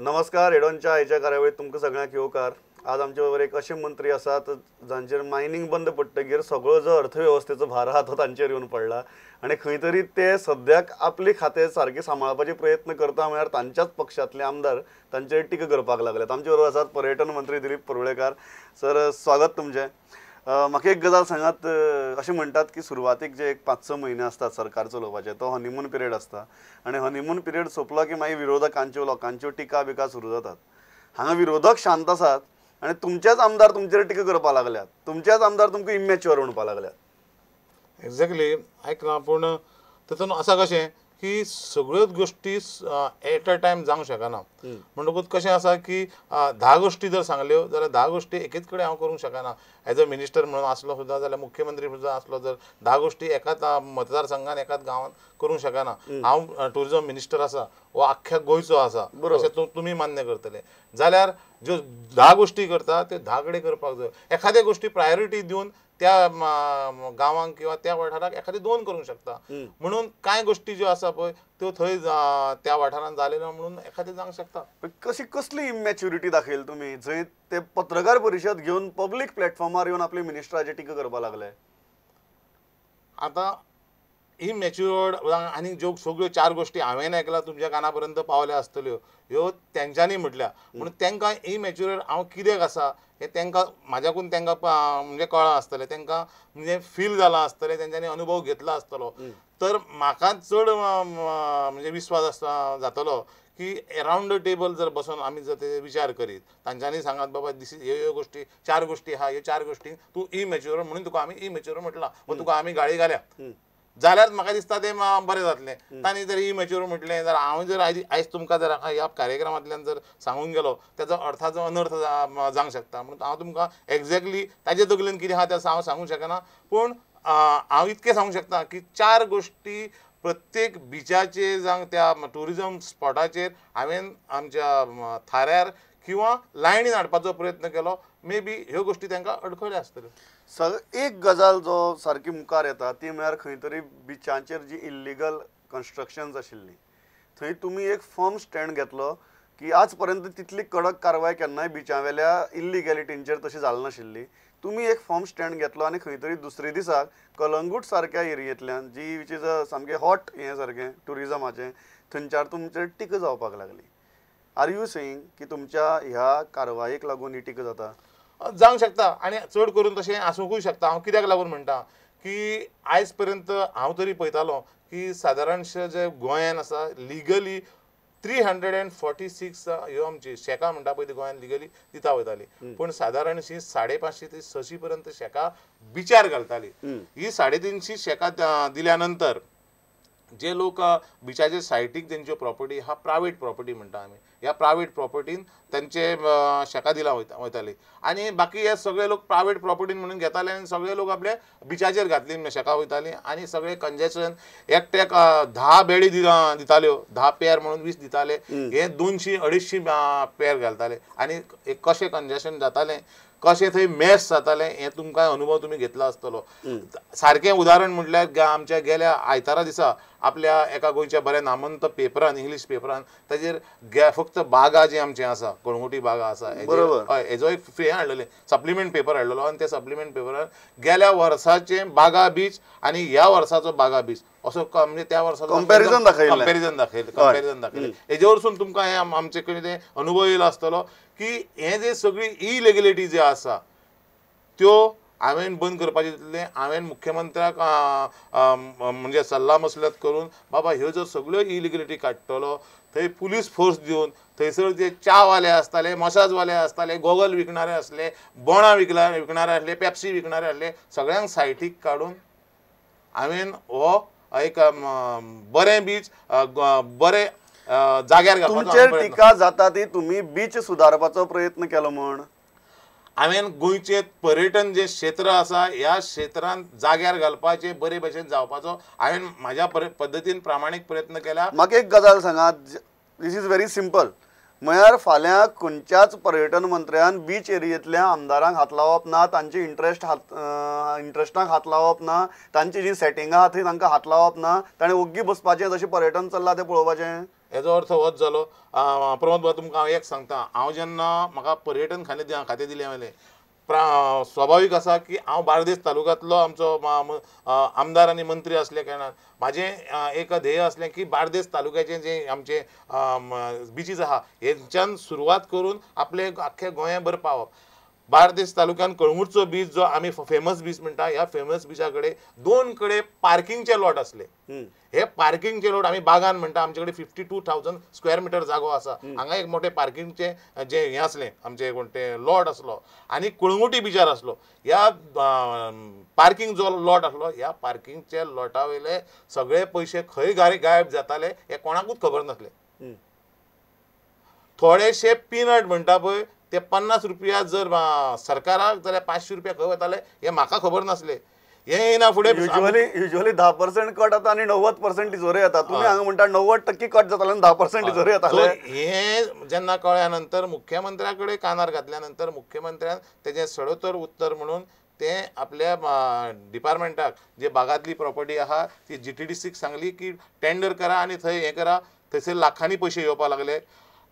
नमस्कार हेडोनच्या आयच्या कार्यावळीत तुमकां सगळ्यांक येवकार हो आज आमचे बरोबर एक असे मंत्री आसात जांचेर मायनींग बंद पडटगीर सगळो जो अर्थवेवस्थेचो भार आहा तो तांचेर येवन पडला आनी खंय तरी ते सद्याक आपले खातें सारकें सांबाळपाचे प्रयत्न करता म्हळ्यार तांच्याच पक्षांतले आमदार तांचेर टिका करपाक लागल्यात आमचे बरोबर आसात पर्यटन मंत्री दिलीप परुळेकार सर स्वागत तुमचें म्हाका एक गजाल सांगात अशें म्हणटात की सुरवातेक जे एक पांच स म्हयने आसतात सरकार चलोवपाचे तो हनीमून पिरियड आसता आनी हनीमून पिरियड सोंपलो की मागीर विरोधकांच्यो लोकांच्यो टिका बिका सुरू जातात हांगा विरोधक शांत आसात आनी तुमचेच आमदार तुमचेर टिका करपाक लागल्यात तुमचेच आमदार तुमकां इमेच्युअर म्हणपाक लागल्यात एक्झॅक्टली ना पूण तातूंत आसा कशें की सगळ्योच गोष्टी एट अ टायम जावंक शकना म्हणटकूच कशें आसा की धा गोष्टी जर सांगल्यो हो, जाल्यार धा गोष्टी एकेच कडेन हांव करूंक शकना एज अ मिनिस्टर म्हणून आसलो सुद्दां जाल्यार मुख्यमंत्री सुद्दां आसलो जर धा गोष्टी एकाच मतदारसंघान एकाच गांवांत करूंक शकना हांव ट्युरिजम मिनिस्टर आसा वो आख्या गोंयचो आसा अशें तु, तुमी मान्य करतले जाल्यार ज्यो धा गोश्टी करता त्यो धा कडेन करपाक जाय एखाद्या गोश्टी प्रायोरिटी दिवन त्या गांवांक किंवा त्या वाठाराक एखादी दोन करूंक शकता म्हणून कांय गोश्टी ज्यो आसा पळय त्यो थंय त्या वाठारांत जाले म्हणून एखादी जावंक शकता कशी कसली इमॅच्युरिटी दाखयली तुम्ही जंय ते पत्रकार परिशद घेवन पब्लीक प्लॅटफॉर्मार येवन आपले मिनिस्टराचे टिका करपाक लागले आतां इमॅच्युअर्ड आणि ज्यो सगळ्यो चार गोष्टी हांवें आयकला तुमच्या काना पावल्या आसतल्यो ह्यो तेंच्यांनी म्हटल्या म्हणून तेंकां इमॅच्युअर्ड हांव कित्याक आसा हे तेंकां म्हाज्याकून तेंका म्हणजे कळां आसतले तेंका म्हणजे फील जालां आसतलें तेंच्यांनी अनुभव घेतला आसतलो तर म्हाका चड म्हणजे विश्वास आसता जातलो की अरावंड द टेबल जर बसून आमी जर ते विचार करीत तांच्यांनी सांगात बाबा दिस ह्यो ह्यो गोष्टी चार गोष्टी आहा ह्यो चार गोष्टी तूं इमॅच्युअर म्हणून तुका आमी इमॅच्युअर म्हटला व तुका आमी गाळी घाल्या जाल्यार म्हाका दिसता तें बरें जातलें तांणी जर ही मेच्युअर म्हटलें जर हांव जर आयज आयज तुमकां जर ह्या कार्यक्रमांतल्यान जर सांगून गेलो त्याचा अर्थाचो अनर्थ जावंक शकता म्हणून हांव तुमकां एग्जॅक्टली ताजे तकलेन कितें आहा तें हांव सांगूंक शकना पूण हांव इतकें सांगूंक शकता की चार गोश्टी प्रत्येक बिचाचेर जावं त्या ट्युरिजम स्पॉटाचेर हांवें आमच्या थाऱ्यार किंवा लायणीन हाडपाचो प्रयत्न केलो मे बी ह्यो गोष्टी त्यांना अडखळ्यो आसतल्यो सग एक गजाल जो सारखी मुखार येता ती म्हणजे खंय तरी बिचांचेर जी इल्लीगल कन्स्ट्रक्शन आशिल्ली थंय तुम्ही एक फर्म स्टँड घेतलो की आज पर्यंत तितली कडक कारवाय केन्नाय बिचावेल्या इल्लिगॅलिटींचेर तशी जाल नाशिल्ली तुम्ही एक फॉर्म स्टँड घेतलो आणि खंय तरी दुसरे दिसाक कलंगूट सारक्या एरियेंतल्यान जी विच इज अ सामकें हॉट हे सारखे ट्युरिजमाचें थंयच्यार तुमचे टिक जावपाक लागली आर यू सेईंग की तुमच्या ह्या कारवायेक लागून ही जाता जावंक शकता आणि चड करून तसे आसूंकूय शकता हा कित्याक लागून म्हणटा की आयज पर्यंत हांव तरी पळयतालो की साधारणशे जे गोंयान आसा legally three hundred and forty six ह्यो आमची शेकां म्हणटा पळय ती गोंयान लिगली दिता वयताली पूण सादारणशी साडे पांचशी ते सशी पर्यंत शेकां बिचार घालताली ही साडे तिनशी शेकां दिल्या नंतर जे लोक बिचाचे सायटीक तेंच्यो प्रॉपर्टी हा प्रायवेट प्रॉपर्टी म्हणटा आम्ही ह्या प्रायवेट प्रॉपर्टीन त्यांचे शेकां दिला वयता वयताली आणि बाकी हे सगळे लोक प्रायवेट प्रॉपर्टी म्हणून घेताले आणि सगळे लोक आपले बिचाचेर घातली शेकां वयताली आणि सगळे कंजेशन एकट्याक धा बेडी दिताल्यो धा पेर म्हणून वीस दिताले हे दोनशी अडेचशी पेर घालताले आनी कसे कंजेशन जाताले कसे थंय मॅस जाताले हे तुमकां अनुभव तुम्ही घेतला आसतलो सारखे उदाहरण म्हटल्या आमच्या गेल्या आयतारा दिसा आपल्या एका गोंयच्या बऱ्या नामंत पेपरान इंग्लीश पेपरान ताजेर फक्त बागा जे आमचे आसा कळंगुटी बागा आसा हय हेजो एक फ्री हाडलेले सप्लिमेंट पेपर हाडलेलो आनी त्या सप्लिमेंट पेपरान गेल्या वर्साचे बागा बीच आनी ह्या वर्साचो बागा बीच असो म्हणजे त्या वर्साचो कंपेरिजन दाखयले कंपेरिजन दाखयले कंपेरिजन दाखयलें हेजे वरसून तुमकां हे आमचे ते अनुभव येयलो आसतलो की हे जे सगळी इलिगेलिटी जे आसा त्यो हांवें बंद करपाचें दितलें हांवें मुख्यमंत्र्याक म्हणजे सल्ला मसलत करून बाबा ह्यो जर सगळ्यो इलिगलिटी काडटलो थंय पुलीस फोर्स दिवन थंयसर जे चावाले असताले मसाजवाले आसताले गोगल विकणारे असले बोणां विकला विकणारे आसले पेप्सी विकणारे आसले सगळ्यांक सायटीक काडून हांवें हो एक बरें बीच बरें जाग्यार तुमचेर टीका जाता ती तुमी बीच सुदारपाचो प्रयत्न केलो म्हण हांवें गोंयचें पर्यटन जे क्षेत्र आसा ह्या क्षेत्रांत जाग्यार घालपाचे बरे भशेन जावपाचो हांवें म्हाज्या पद्दतीन प्रामाणीक प्रयत्न केला म्हाका एक गजाल सांगात दीस इज व्हेरी सिंपल म्हळ्यार फाल्यां खंयच्याच पर्यटन मंत्र्यान बीच एरियेंतल्या आमदारांक हात लावप ना तांचे इंट्रस्ट हात इंट्रस्टांक हात लावप ना तांची जी सेटिंगां आहा थंय तांकां हात लावप ना ताणें ओग्गी बसपाचें जशें पर्यटन चल्लां तें पळोवपाचें हेजो अर्थ वच जालो प्रमोद बाबा तुमकां हांव एक सांगता हांव जेन्ना म्हाका पर्यटन खातें खातें दिलें प्रा स्वाभावीक असा की हांव बार्देस तालुक्यांतलो आमचो आमदार आनी मंत्री असल्या कारणान म्हाजें एक ध्येय असलें की बार्देस तालुक्याचे जे आमचे बिचीज आहा हेंच्यान सुरवात करून आपले आख्खें गोंयभर पावप बार्देस तालुक्यात कळंगूटचो बीच जो आम्ही फेमस बीच म्हणटा या फेमस बीचाकडे दोन कडे पार्किंगचे लॉट असले हे पार्किंगचे लॉट आम्ही बागान म्हणटा आमच्याकडे fifty two thousand square metre जागो असा हांगा एक मोठे पार्किंगचे जे हे असले आमचे कोण लॉट असलो आणि कुळंगुटी बिचार असलो या पार्किंग जो लॉट असलो ह्या पार्किंगचे लॉटा वयले सगळे पैसे खंय गायब जाताले हे कोणाकूच खबर नसले थोडेशे पिनट म्हणता पळय ते पन्नास रुपया जर सरकाराक जाल्यार पांचशं रुपया खंय वताले हे म्हाका खबर नासलें हे येना फुडें युजली युजली धा पर्संट कट जाता आनी णव्वद पर्संट तिजोरी येता तुमी हांगा म्हणटा णव्वद टक्के कट जाताले आनी धा पर्संट तिजोरी येताले हें जेन्ना कळ्या नंतर मुख्यमंत्र्या कडेन कानार घातल्या नंतर मुख्यमंत्र्यान तेजें सडोतर उत्तर म्हणून ते आपल्या डिपार्टमेंटाक जे भागांतली प्रॉपर्टी आहा ती जी टी डी सीक सांगली की टेंडर करा आनी थंय हें करा थंयसर लाखांनी पयशे येवपाक लागले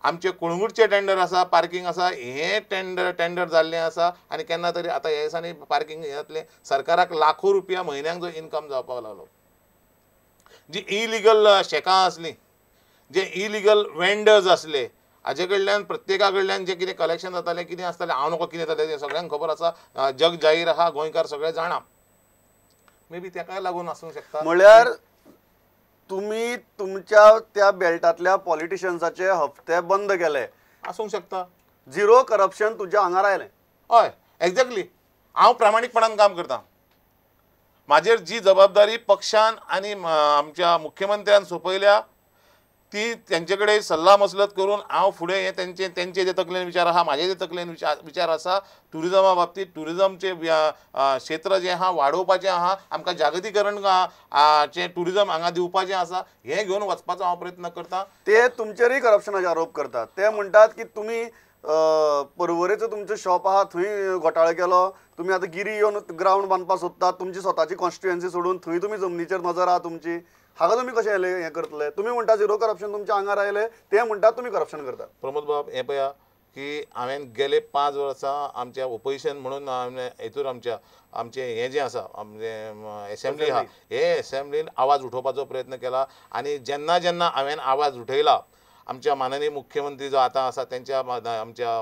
आमचे कुळंगूटचे टेंडर आसा पार्किंग आसा हे टेंडर टेंडर जाल्लें आसा आनी केन्ना तरी आतां हे दिसांनी पार्किंग हें जातलें सरकाराक लाखो रुपया म्हयन्याक जो इनकम जावपाक लागलो जी इलिगल शेकां आसलीं जे इलिगल वेंडर्स आसले हाजे कडल्यान प्रत्येका कडल्यान जें कितें कलेक्शन जातालें कितें आसतालें हांव नको कितें जातालें तें सगळ्यांक खबर आसा जग जाहीर आसा गोंयकार सगळे जाणा मे बी तेका लागून आसूंक शकता म्हळ्यार तुम्ही तुमच्या त्या बेल्टातल्या पॉलिटिशियन्सचे हप्ते बंद केले असू शकता झिरो करप्शन तुझ्या आंगार आयलें हय एक्झॅक्टली हांव प्रामाणीकपणान काम करता माझे जी जबाबदारी पक्षान आनी आमच्या मुख्यमंत्र्यान सोपयल्या ती त्यांच्याकडे सल्ला मसलत करून हांव फुडें हे त्यांचे त्यांचे जे तकलेन विचार आहा म्हाजे जे तकलेन विचार विचार आसा ट्युरिजमा बाबतीत ट्युरिजमचे क्षेत्र जे आहा वाडोवपाचें आहा आमकां जागतीकरण जे ट्युरिजम हांगा दिवपाचें आसा हें घेवन वचपाचो हांव प्रयत्न करतां ते तुमचेरय करप्शनाचे आरोप करतात ते म्हणटात की तुमी परवरेचं तुमचं शॉप आहा थंय घोटाळो केलो तुम्ही आतां गिरी येवन ग्रावंड बांदपाक सोदतात तुमची स्वताची कॉन्स्टिट्युएन्सी सोडून थंय तुमी जमनीचेर नजर आहा तुमची हाका तुमी कशें आले हें करतले तुम्ही म्हणटा झिरो करप्शन तुमच्या आंगार आयले ते म्हणतात तुम्ही करप्शन करतात प्रमोद बाब हे पया की हांवें गेले पांच वर्सां आमच्या ओपोजिशन म्हणून हेतूर आमच्या आमचे हे जे आसा आमचे एसेंब्ली हे एसेंब्लीन आवाज उठोवपाचो प्रयत्न केला आणि जेन्ना जेन्ना हांवें आवाज उठयला आमच्या माननीय मुख्यमंत्री जो आतां आसा तेंच्या आमच्या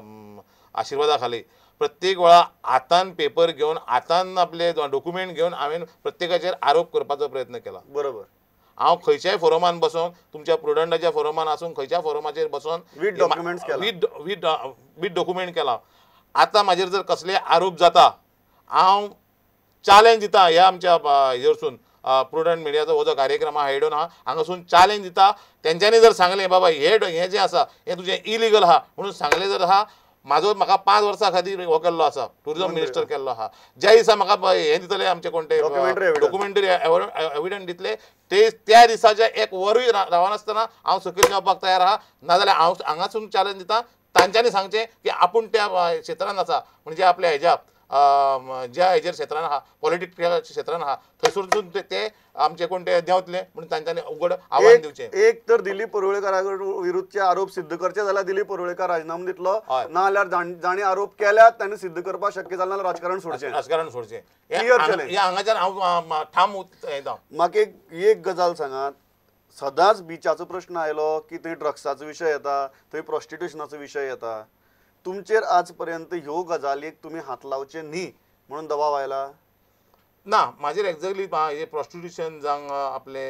आशिर्वादा खाली प्रत्येक वेळा हातान पेपर घेवन आतान आपले डॉक्युमेंट घेवन हांवें प्रत्येकाचेर आरोप करपाचो प्रयत्न केला बरोबर हांव खंयच्याय फोरमान बसून तुमच्या प्रुडंटाच्या फोरमान आसून खंयच्या फोरमाचेर बसून with document with with document केला uh, आतां म्हाजेर जर कसले आरोप जाता हांव चॅलेंज दिता ह्या आमच्या हेजेरसून प्रुडंट मिडियाचो हो जो कार्यक्रम आहा हेडोन आहा हांगासून चॅलेंज दिता तेंच्यांनी जर सांगलें बाबा हे हें जें आसा हें तुजें इलिगल आहा म्हणून सांगलें जर आहा म्हाजो म्हाका पांच वर्सां खातीर हो केल्लो आसा टुरिजम मिनिस्टर केल्लो आसा ज्या दिसा म्हाका हें दितले आमचे कोणते डॉक्युमेंटरी एविडंट दितले ते त्या दिसाचे एक वरूय रावनासतना हांव सकयल जावपाक तयार आहा नाजाल्यार हांव हांगासून चॅलेंज दिता तांच्यांनी सांगचें की आपूण त्या क्षेत्रांत आसा म्हणजे आपल्या हेज्या ज्या हेजेर क्षेत्रान आहा पॉलिटिक्स क्षेत्रान आहा थंयसर ते आमचे कोण ते देंवतले म्हणून तांच्यानी उघड आव्हान दिवचें एक तर दिलीप परुळेकारा विरुद्धचे आरोप सिद्ध करचे जाल्यार दिलीप परवळेकार राजीनामो दितलो ना जाल्यार जाणे आरोप केल्यात ताणें सिद्ध करपाक शक्य जालें जाल्यार राजकारण सोडचे राजकारण सोडचें हांगाच्यान हांव ठाम येता म्हाका एक एक गजाल सांगात सदांच बिचाचो प्रश्न आयलो की थंय ड्रग्साचो विशय येता थंय प्रॉस्टिट्युशनाचो विशय येता तुमचे आजपर्यंत ह्यो गजालीक तुम्ही हात लावचे न्ही म्हणून दबाव आयला ना म्हाजेर एक्झॅक्टली हे प्रॉस्टिट्युशन जावं आपले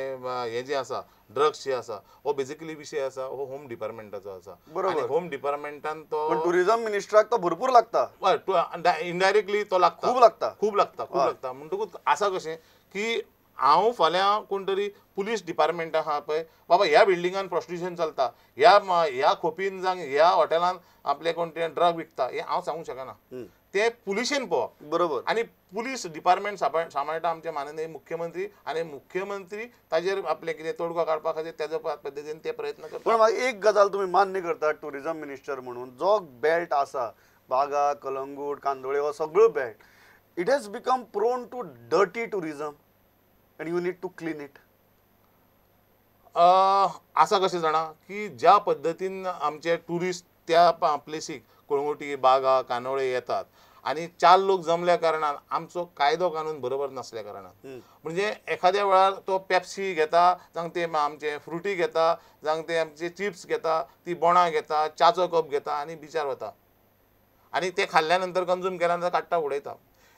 हे जे आसा ड्रग्स जे आसा हो बेसिकली विषय आसा हो होम डिपार्टमेंटाचो आसा बरोबर होम डिपार्टमेंटान तो टुरिझम मिनिस्टराक तो भरपूर लागता इनडायरेक्टली तो लागता खूप लागता खूप लागता खूप लागता म्हणटकूच आसा कशें की हांव फाल्यां कोण तरी पुलीस डिपार्टमेंट आसा पळय बाबा ह्या बिल्डिंगान प्रॉस्टिट्यूशन चलता ह्या ह्या खोपीन जावं ह्या हॉटेलान आपले कोण ड्रग विकता हें हांव सांगूंक शकना ते पुलिशेन पळोवप बरोबर आनी पुलीस डिपार्टमेंट सांबाळटा आमचे माननीय मुख्यमंत्री आनी मुख्यमंत्री ताजेर आपले कितें तोडगो काडपा खातीर तेजो पद्दतीन ते प्रयत्न करता एक गजाल तुमी मान्य करता ट्युरिजम मिनिस्टर म्हणून जो बेल्ट आसा बागा कलंगूट कांदोळे हो सगळो belt it has become prone to dirty tourism and you need to clean it आसा कशें जाणा की ज्या पद्दतीन आमचे टुरिस्ट त्या प्लेसीक कळंगुटी बागा कानोळे येतात आनी चार लोक जमल्या कारणान आमचो कायदो कानून बरोबर नासल्या कारणान म्हणजे एखाद्या वेळार तो पेप्सी घेता जावं ते आमचे फ्रुटी घेता जावं ते आमचे चिप्स घेता ती बोणां घेता च्याचो कप घेता आनी बिचार वता आनी ते खाल्ल्या नंतर केल्यानंतर केल्या काडटा उडयता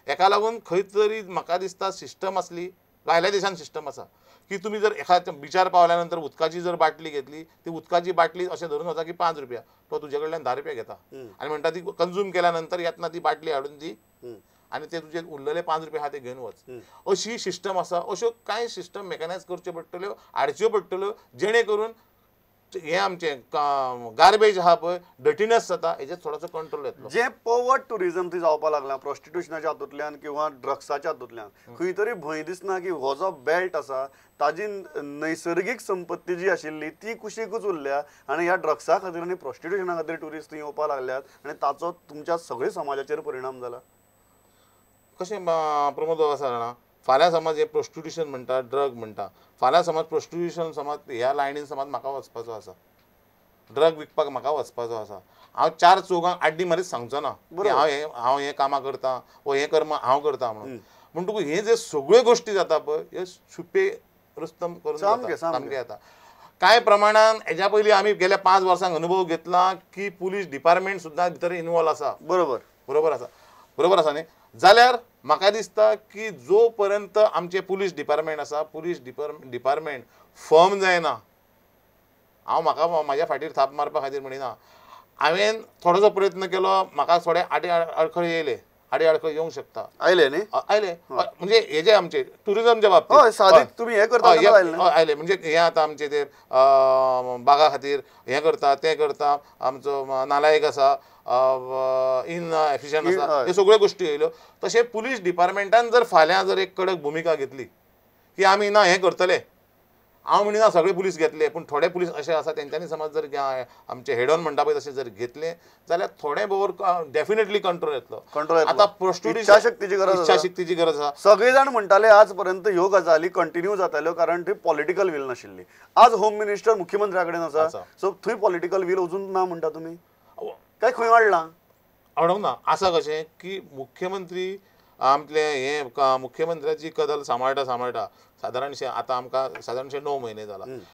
हेका लागून खंय तरी म्हाका दिसता सिस्टम आसली भायल्या सिस्टम असा की तुम्ही जर एखाद्या बिचार पावल्यानंतर उदकाची जर बाटली घेतली ती उदकाची बाटली असे धरून होता की पाच रुपया तो तुझ्या कडल्यान धा रुपया घेता आणि म्हणटा ती कन्झ्युम केल्यानंतर यातना ती बाटली हाडून दी आणि ते तुझे उरलेले पाच रुपये हा ते घेऊन वच अशी सिस्टम असा अश्यो काय सिस्टम मेकनायज करच्यो पडटल्यो हाडच्यो पडटल्यो जेणेकरून हे आमचे गार्बेज हा पळय डटिनस जाता हेजेर थोडोसो कंट्रोल येतलो जे पवर्ड टुरिजम थंय जावपाक लागला प्रोस्टिट्युशनाच्या हातूंतल्यान किंवा ड्रग्साच्या हातूंतल्यान खंय तरी भंय दिसना की हो जो बेल्ट आसा ताजी नैसर्गीक संपत्ती जी आशिल्ली ती कुशीकूच उरल्या आणि ह्या ड्रग्सा खातीर आनी प्रोस्टिट्युशना खातीर टुरिस्ट थंय येवपाक लागल्यात आणि ताचो तुमच्या सगळ्या समाजाचेर परिणाम झाला कशें प्रमोद जाणा फाल्यां समज हे प्रोस्टिट्युशन म्हणटा ड्रग म्हणटा फाल्यां समज प्रोस्टिट्युशन समज ह्या लायनीन समज म्हाका वचपाचो आसा ड्रग विकपाक म्हाका वचपाचो आसा हांव चार चौगांक आड्डी मारीत सांगचो ना हांव हें हांव हें कामां करता वो हो हें कर्म हांव करता म्हणून पूण हे जे सगळ्यो गोश्टी जाता पळय ह्यो छुपे रुस्तम करून सामके येता कांय प्रमाणान हेज्या पयलीं आमी गेल्या पांच वर्सांक अनुभव घेतला की पुलीस डिपार्टमेंट सुद्दां भितर इनवॉल्व आसा बरोबर बरोबर आसा बरोबर आसा न्ही जाल्यार म्हाका दिसता की जो पर्यंत आमचे पुलीस डिपार्टमेंट असा पुलीस डिपार्टमेंट डिपार्टमेंट फर्म जायना हांव म्हाका म्हाज्या फाटीर थाप मारपा खातीर म्हणिना हांवें थोडोसो प्रयत्न केलो म्हाका थोडे आडे अडखळी येयले अडीअडकडे येऊ शकता आयले आयले म्हणजे हे जे आमचे टुरिजमच्या बाबतीत हे करता आयले म्हणजे हे आता आमचे ते बागा खातीर हे करता ते करता आमचं नालायक असा इन एफिशियंट असा हे सगळ्यो गोश्टी येयल्यो तशें पुलीस डिपार्टमेंटान जर फाल्यां जर एक कडक भुमिका घेतली की आम्ही ना हे करतले हांव म्हणिना सगळे पुलीस घेतले पूण थोडे पुलीस असे आसा तेंच्यांनी समज जर आमचे हेड ऑन म्हणटा पळय तशें जर घेतले जाल्यार थोडे भोवर डेफिनेटली कंट्रोल येतलो कंट्रोल आतां इच्छाशक्तीची गरज इच्छाशक्तीची गरज आसा सगळे जाण म्हणटाले आज पर्यंत ह्यो गजाली कंटिन्यू जाताल्यो कारण थंय पॉलिटिकल विल नाशिल्ली आज होम मिनिस्टर मुख्यमंत्र्या कडेन आसा सो थंय पॉलिटिकल विल अजून ना म्हणटा तुमी काय खंय वाडलां ना आसा कशें की मुख्यमंत्री आपले हे मुख्यमंत्र्याची कदल सांबाळटा सांबाळटा साधारणशे आता आमकां साधारणशे णव म्हयने झाला